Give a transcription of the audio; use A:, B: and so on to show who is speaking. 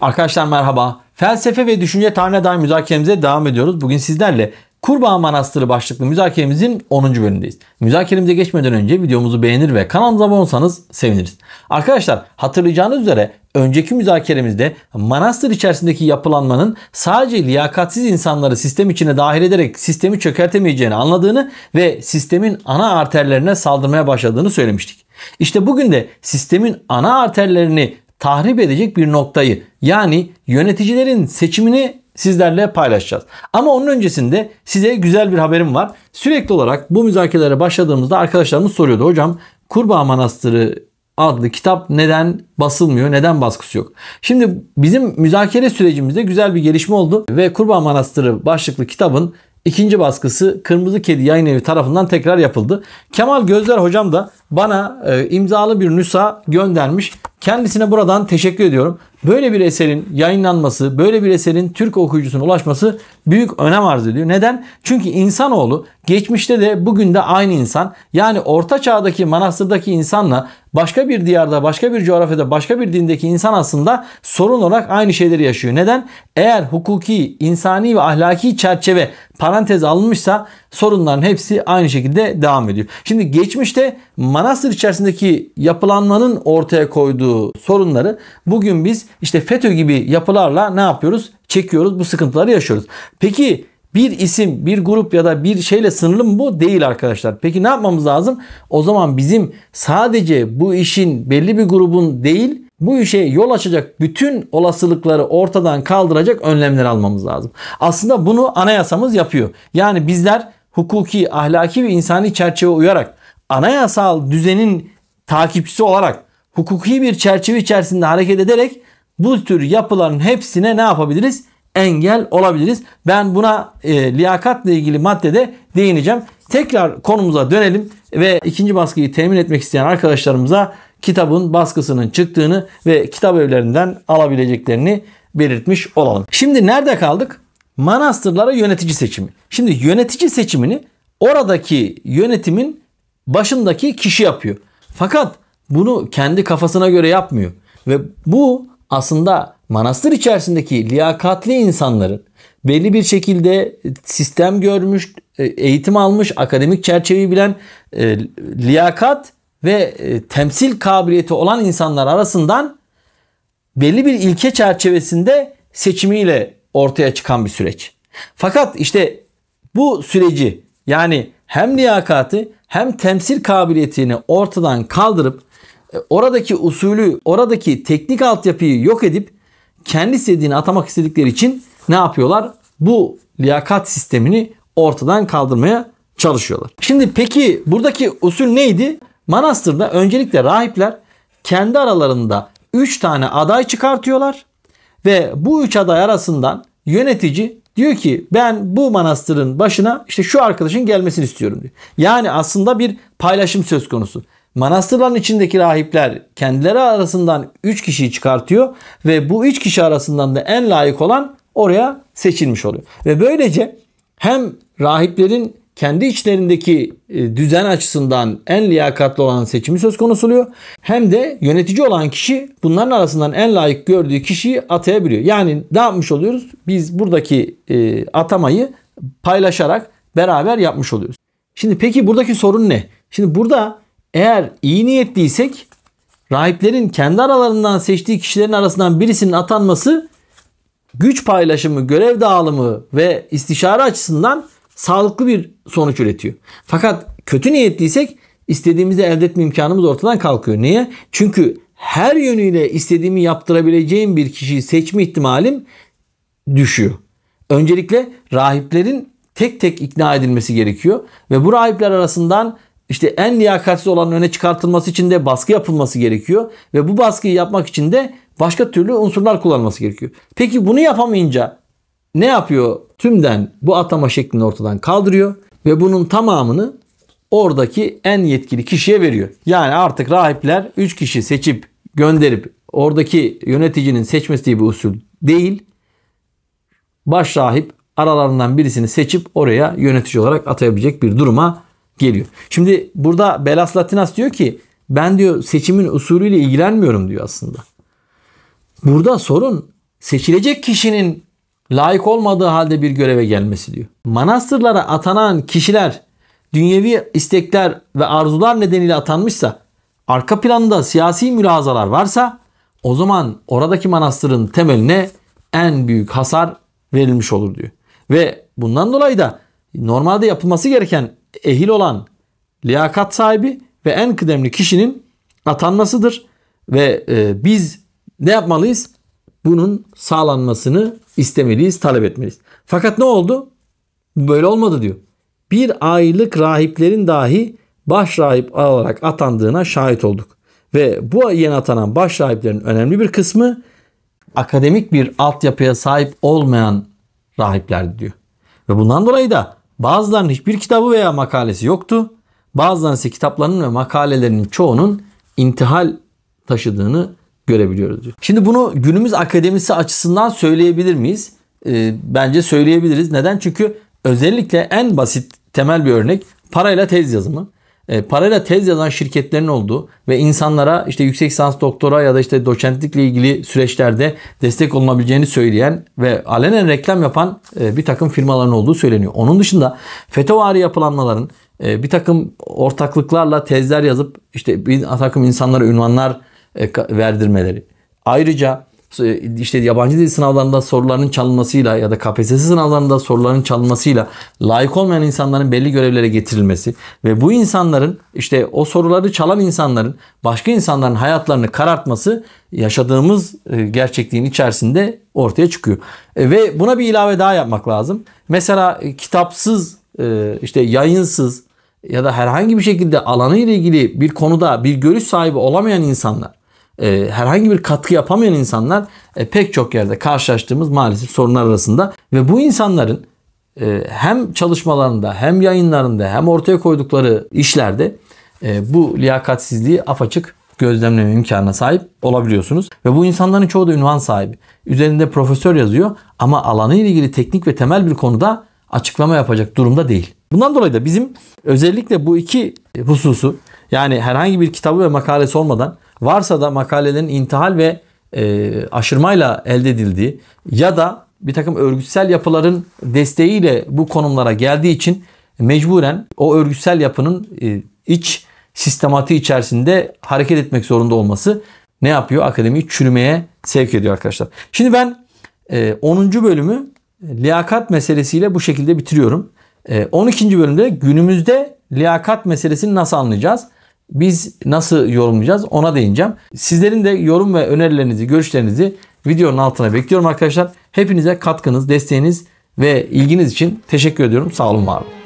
A: Arkadaşlar merhaba. Felsefe ve düşünce tarihine dair müzakeremize devam ediyoruz. Bugün sizlerle Kurbağa Manastırı başlıklı müzakeremizin 10. bölümündeyiz. Müzakeremize geçmeden önce videomuzu beğenir ve kanalımıza abone olsanız seviniriz. Arkadaşlar hatırlayacağınız üzere önceki müzakeremizde manastır içerisindeki yapılanmanın sadece liyakatsiz insanları sistem içine dahil ederek sistemi çökertemeyeceğini anladığını ve sistemin ana arterlerine saldırmaya başladığını söylemiştik. İşte bugün de sistemin ana arterlerini tahrip edecek bir noktayı yani yöneticilerin seçimini sizlerle paylaşacağız. Ama onun öncesinde size güzel bir haberim var. Sürekli olarak bu müzakerelere başladığımızda arkadaşlarımız soruyordu. Hocam Kurbağa Manastırı adlı kitap neden basılmıyor? Neden baskısı yok? Şimdi bizim müzakere sürecimizde güzel bir gelişme oldu ve Kurbağa Manastırı başlıklı kitabın ikinci baskısı Kırmızı Kedi Yayın Evi tarafından tekrar yapıldı. Kemal Gözler hocam da bana e, imzalı bir nüsa göndermiş. Kendisine buradan teşekkür ediyorum. Böyle bir eserin yayınlanması, böyle bir eserin Türk okuyucusuna ulaşması büyük önem arz ediyor. Neden? Çünkü insanoğlu geçmişte de bugün de aynı insan. Yani orta çağdaki manastırdaki insanla başka bir diyarda, başka bir coğrafyada, başka bir dindeki insan aslında sorun olarak aynı şeyleri yaşıyor. Neden? Eğer hukuki, insani ve ahlaki çerçeve parantez alınmışsa sorunların hepsi aynı şekilde devam ediyor. Şimdi geçmişte manastır içerisindeki yapılanmanın ortaya koyduğu sorunları bugün biz işte FETÖ gibi yapılarla ne yapıyoruz? Çekiyoruz bu sıkıntıları yaşıyoruz. Peki bir isim, bir grup ya da bir şeyle sınırlı mı bu? Değil arkadaşlar. Peki ne yapmamız lazım? O zaman bizim sadece bu işin belli bir grubun değil bu işe yol açacak bütün olasılıkları ortadan kaldıracak önlemler almamız lazım. Aslında bunu anayasamız yapıyor. Yani bizler hukuki, ahlaki ve insani çerçeve uyarak anayasal düzenin takipçisi olarak hukuki bir çerçeve içerisinde hareket ederek bu tür yapıların hepsine ne yapabiliriz? Engel olabiliriz. Ben buna e, liyakatla ilgili maddede değineceğim. Tekrar konumuza dönelim ve ikinci baskıyı temin etmek isteyen arkadaşlarımıza kitabın baskısının çıktığını ve kitap evlerinden alabileceklerini belirtmiş olalım. Şimdi nerede kaldık? Manastırlara yönetici seçimi. Şimdi yönetici seçimini oradaki yönetimin başındaki kişi yapıyor. Fakat bunu kendi kafasına göre yapmıyor. Ve bu aslında manastır içerisindeki liyakatli insanların belli bir şekilde sistem görmüş, e, eğitim almış, akademik çerçeveyi bilen e, liyakat ve e, temsil kabiliyeti olan insanlar arasından belli bir ilke çerçevesinde seçimiyle ortaya çıkan bir süreç. Fakat işte bu süreci yani hem liyakatı hem temsil kabiliyetini ortadan kaldırıp e, oradaki usulü, oradaki teknik altyapıyı yok edip kendi istediğini atamak istedikleri için ne yapıyorlar? Bu liyakat sistemini ortadan kaldırmaya çalışıyorlar. Şimdi peki buradaki usul neydi? Manastırda öncelikle rahipler kendi aralarında 3 tane aday çıkartıyorlar ve bu 3 aday arasından yönetici diyor ki ben bu manastırın başına işte şu arkadaşın gelmesini istiyorum diyor. Yani aslında bir paylaşım söz konusu. Manastırların içindeki rahipler kendileri arasından 3 kişiyi çıkartıyor ve bu 3 kişi arasından da en layık olan oraya seçilmiş oluyor. Ve böylece hem rahiplerin kendi içlerindeki e, düzen açısından en liyakatlı olan seçimi söz konusu oluyor. Hem de yönetici olan kişi bunların arasından en layık gördüğü kişiyi atayabiliyor. Yani ne yapmış oluyoruz? Biz buradaki e, atamayı paylaşarak beraber yapmış oluyoruz. Şimdi peki buradaki sorun ne? Şimdi burada eğer iyi niyetliysek rahiplerin kendi aralarından seçtiği kişilerin arasından birisinin atanması güç paylaşımı, görev dağılımı ve istişare açısından sağlıklı bir sonuç üretiyor. Fakat kötü niyetliysek istediğimizi elde etme imkanımız ortadan kalkıyor. Niye? Çünkü her yönüyle istediğimi yaptırabileceğim bir kişiyi seçme ihtimalim düşüyor. Öncelikle rahiplerin tek tek ikna edilmesi gerekiyor ve bu rahipler arasından işte en liyakatsiz olanın öne çıkartılması için de baskı yapılması gerekiyor. Ve bu baskıyı yapmak için de başka türlü unsurlar kullanması gerekiyor. Peki bunu yapamayınca ne yapıyor? Tümden bu atama şeklini ortadan kaldırıyor ve bunun tamamını oradaki en yetkili kişiye veriyor. Yani artık rahipler 3 kişi seçip gönderip oradaki yöneticinin seçmesi bir usul değil. Baş rahip aralarından birisini seçip oraya yönetici olarak atayabilecek bir duruma geliyor. Şimdi burada Belas Latinas diyor ki ben diyor seçimin usulüyle ilgilenmiyorum diyor aslında. Burada sorun seçilecek kişinin layık olmadığı halde bir göreve gelmesi diyor. Manastırlara atanan kişiler dünyevi istekler ve arzular nedeniyle atanmışsa arka planda siyasi mülazalar varsa o zaman oradaki manastırın temeline en büyük hasar verilmiş olur diyor. Ve bundan dolayı da normalde yapılması gereken ehil olan liyakat sahibi ve en kıdemli kişinin atanmasıdır. Ve e, biz ne yapmalıyız? Bunun sağlanmasını istemeliyiz, talep etmeliyiz. Fakat ne oldu? Böyle olmadı diyor. Bir aylık rahiplerin dahi baş rahip olarak atandığına şahit olduk. Ve bu yeni atanan baş rahiplerin önemli bir kısmı akademik bir altyapıya sahip olmayan rahiplerdi diyor. Ve bundan dolayı da Bazılarının hiçbir kitabı veya makalesi yoktu. Bazılarının ise kitaplarının ve makalelerinin çoğunun intihal taşıdığını görebiliyoruz diyor. Şimdi bunu günümüz akademisi açısından söyleyebilir miyiz? E, bence söyleyebiliriz. Neden? Çünkü özellikle en basit temel bir örnek parayla tez yazımı e, parayla tez yazan şirketlerin olduğu ve insanlara işte yüksek lisans doktora ya da işte doçentlikle ilgili süreçlerde destek olunabileceğini söyleyen ve alenen reklam yapan e, bir takım firmaların olduğu söyleniyor. Onun dışında FETÖ'vari yapılanmaların e, bir takım ortaklıklarla tezler yazıp işte bir takım insanlara ünvanlar e, verdirmeleri. Ayrıca işte yabancı dil sınavlarında soruların çalınmasıyla ya da KPSS sınavlarında soruların çalınmasıyla layık olmayan insanların belli görevlere getirilmesi ve bu insanların işte o soruları çalan insanların başka insanların hayatlarını karartması yaşadığımız e, gerçekliğin içerisinde ortaya çıkıyor. E, ve buna bir ilave daha yapmak lazım. Mesela e, kitapsız işte yayınsız ya da herhangi bir şekilde alanı ile ilgili bir konuda bir görüş sahibi olamayan insanlar e, herhangi bir katkı yapamayan insanlar e, pek çok yerde karşılaştığımız maalesef sorunlar arasında ve bu insanların e, hem çalışmalarında hem yayınlarında hem ortaya koydukları işlerde e, bu liyakatsizliği apaçık gözlemleme imkanına sahip olabiliyorsunuz. Ve bu insanların çoğu da ünvan sahibi. Üzerinde profesör yazıyor ama alanı ile ilgili teknik ve temel bir konuda açıklama yapacak durumda değil. Bundan dolayı da bizim özellikle bu iki hususu yani herhangi bir kitabı ve makalesi olmadan Varsa da makalelerin intihal ve e, aşırmayla elde edildiği ya da bir takım örgütsel yapıların desteğiyle bu konumlara geldiği için mecburen o örgütsel yapının e, iç sistematiği içerisinde hareket etmek zorunda olması ne yapıyor? Akademiyi çürümeye sevk ediyor arkadaşlar. Şimdi ben e, 10. bölümü liyakat meselesiyle bu şekilde bitiriyorum. E, 12. bölümde günümüzde liyakat meselesini nasıl anlayacağız? biz nasıl yorumlayacağız ona değineceğim. Sizlerin de yorum ve önerilerinizi, görüşlerinizi videonun altına bekliyorum arkadaşlar. Hepinize katkınız, desteğiniz ve ilginiz için teşekkür ediyorum. Sağ olun, var olun.